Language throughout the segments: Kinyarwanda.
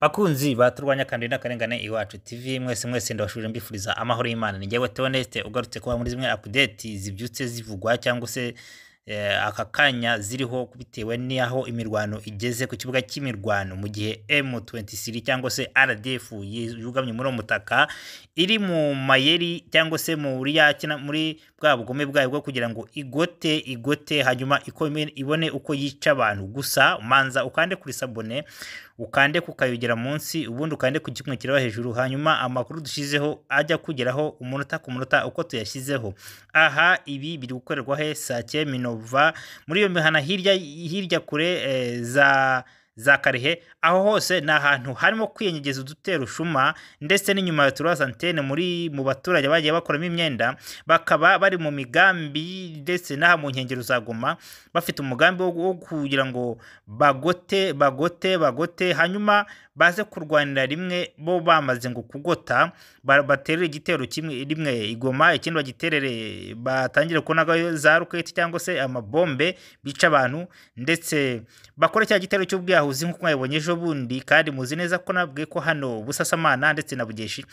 bakunzi baturwanya kandi n'akarengane iwacu tv mwese mwese ndabashuje mbifuriza amahoro y'imana ni njyewe teoneste ugarutse kuba muri zimwe update zibyutse zivugwa cyangwa se Eh, aka kanya ziriho bitewe n'aho imirwano igeze ku kibuga cy'imirwano mu gihe M23 cyangwa se RDF yugamye muri uwo mutaka iri mu mayeri cyangwa se muri muri bwa bugome bwayo bwo kugira ngo igote igote hanyuma ibone uko yica abantu gusa manza ukande kuri sabone ukande kukayogera munsi ubundi ukande ku kimwe kireba hejuru hanyuma amakuru dushyizeho ajya kugeraho umunota ku munota uko tuyashyizeho aha ibi biri gukorerwa he saa cyenda kuva muri iyo mihana hirya hirya kure eh, za za Karehe aho hose ni ahantu harimo kwiyenyegeza udutera ushuma ndetse n'inyuma ya turuwa muri mu baturage bagiye bakoramo imyenda bakaba bari mu migambi ndetse n'aha mu nkengero za Goma bafite umugambi wo kugira ngo bagote bagote bagote hanyuma baze kurwanira rimwe bo bamaze ngo kugota baterere igitero kimwe rimwe igoma ikindi bagiterere batangire kubona za ruketi cyangwa se amabombe bica abantu ndetse bakora cya gitero cy'ubwiyahuzi nk'uko mwabibonye ejo bundi kandi muzi neza ko nabwiye ko hano busasamana ndetse na bugeshi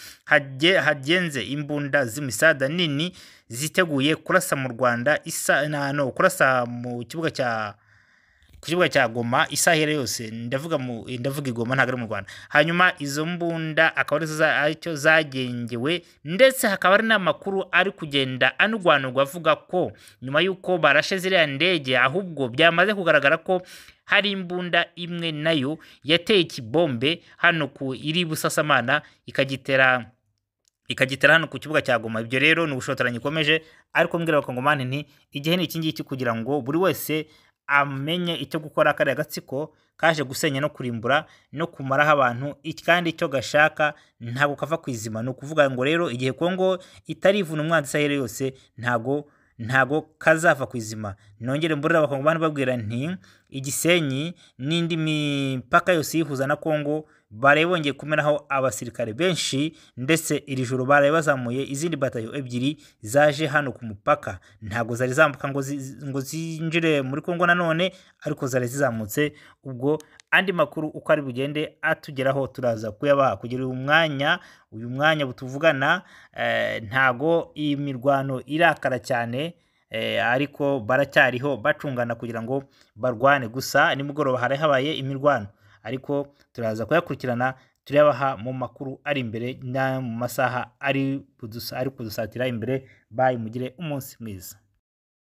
hagenze imbunda z'imisada nini ziteguye kurasa mu rwanda isa kurasa mu kibuga cya ku kibuga cya Goma isahera yose ndavuga mu ndavuga igoma ntago ari mu Rwanda hanyuma izo mbunda akaba aricyo zagengewe ndetse hakaba hari n'amakuru ari kugenda anurwanurwa avuga ko nyuma y'uko barashe ziriya ndege ahubwo byamaze kugaragara ko hari imbunda imwe nayo yateye ikibombe hano ku iri busasamana ikagitera ikagitera hano ku kibuga cya Goma ibyo rero ni ubushotoranyi ikomeje ariko mbwira bakongomani nti igihe ni iki ngiki kugira ngo buri wese amenye icyo gukora kariya gatsiko kaje gusenya no kurimbura no kumaraho abantu kandi icyo gashaka ntabwo kava ku izima ni ukuvuga ngo rero igihe Kongo itarivuna umwanzi Sahel yose ntago ntago kazava ku izima nongere mburira abakongomani babwira nti igisenyi n'indi mipaka yose yihuza na kongo baraye bongeye kumenaho abasirikare benshi ndetse iri joro baraye bazamuye izindi batayo ebyiri zaje hano ku mupaka ntabwo zari zambuka ngo ngo zinjire muri Kongo nanone ariko zari zizamutse ubwo andi makuru uko ari bugende atugeraho turaza kuyabaha kugira uyu mwanya uyu mwanya butuvugana eh, ntago iyi mirwano irakara cyane eh, ariko baracyariho bacungana kugira ngo barwane gusa nimugoroba hari habaye imirwano ariko turaza kuyakurikirana turayabaha mu makuru ari imbere mu masaha ari kudusatira imbere bayimugire umunsi mwiza